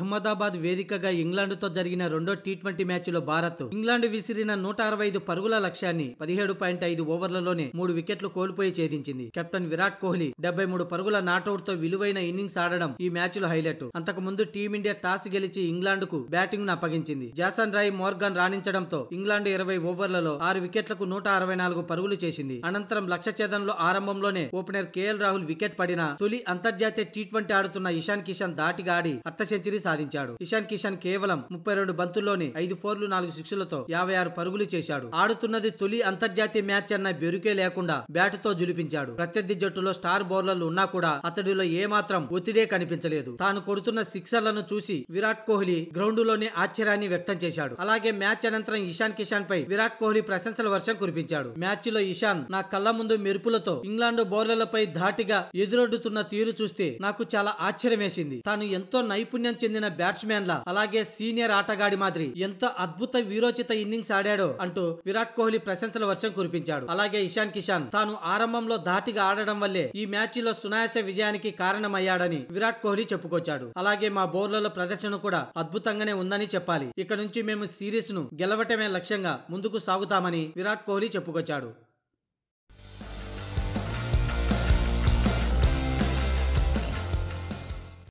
అహ్మదాబాద్ వేదికగా ఇంగ్లాండ్తో జరిగిన రెండో టీ ట్వంటీ మ్యాచ్లో భారత్ ఇంగ్లాండ్ విసిరిన నూట అరవై ఐదు పరుగుల లక్ష్యాన్ని పదిహేడు పాయింట్ ఐదు ఓవర్లలోనే మూడు వికెట్లు కోల్పోయి ఛేదించింది కెప్టెన్ విరాట్ కోహ్లీ డెబ్బై మూడు పరుగుల నాటౌట్ తో విలువైన ఇన్నింగ్స్ ఆడడం ఈ మ్యాచ్ లో హైలైట్ అంతకుముందు టీమిండియా టాస్ గెలిచి ఇంగ్లాండ్ కు బ్యాటింగ్ ను అప్పగించింది జాసన్ రాయ్ మోర్గాన్ రాణించడంతో ఇంగ్లాండ్ ఇరవై ఓవర్లలో ఆరు వికెట్లకు నూట అరవై నాలుగు పరుగులు చేసింది అనంతరం లక్ష్య ఛేదంలో ఆరంభంలోనే ఓపెనర్ కేఎల్ రాహుల్ వికెట్ పడిన తొలి అంతర్జాతీయ టీ ట్వంటీ ఆడుతున్న ఇషాన్ కిషన్ దాటిగా ఆడి అర్ధ సెంచరీ సాధించాడు ఇషాన్ కిషన్ కేవలం ముప్పై రెండు బంతుల్లోనే ఐదు ఫోర్లు నాలుగు సిక్స్లతో యాభై ఆరు పరుగులు చేశాడు ఆడుతున్నది తొలి అంతర్జాతీయ మ్యాచ్ అన్న బెరుకే లేకుండా బ్యాట్ తో జులిపించాడు ప్రత్యర్థి జట్టులో స్టార్ బౌలర్లు ఉన్నా కూడా అతడిలో ఏమాత్రం ఒత్తిడే కనిపించలేదు తాను కొడుతున్న సిక్సర్లను చూసి విరాట్ కోహ్లీ గ్రౌండ్ లోనే ఆశ్చర్యాన్ని వ్యక్తం చేశాడు అలాగే మ్యాచ్ అనంతరం ఇషాన్ కిషాన్ పై విరాట్ కోహ్లీ ప్రశంసల వర్షం కురిపించాడు మ్యాచ్ లో ఇషాన్ నా కళ్ళ ముందు మెరుపులతో ఇంగ్లాండ్ బౌలర్లపై ధాటిగా ఎదురొడ్డుతున్న తీరు చూస్తే నాకు చాలా ఆశ్చర్యం వేసింది తాను ఎంతో నైపుణ్యం చెంది చెందిన బ్యాట్స్మెన్ల అలాగే సీనియర్ ఆటగాడి మాదిరి ఎంత అద్భుత వీరోచిత ఇన్నింగ్స్ ఆడాడో అంటూ విరాట్ కోహ్లీ ప్రశంసల వర్షం కురిపించాడు అలాగే ఇషాన్ కిషాన్ తాను ఆరంభంలో ధాటిగా ఆడడం వల్లే ఈ మ్యాచ్ లో సునాయాస విజయానికి కారణమయ్యాడని విరాట్ కోహ్లీ చెప్పుకొచ్చాడు అలాగే మా బౌలర్ల ప్రదర్శన కూడా అద్భుతంగానే ఉందని చెప్పాలి ఇక నుంచి మేము సిరీస్ ను గెలవటమే లక్ష్యంగా ముందుకు సాగుతామని విరాట్ కోహ్లీ చెప్పుకొచ్చాడు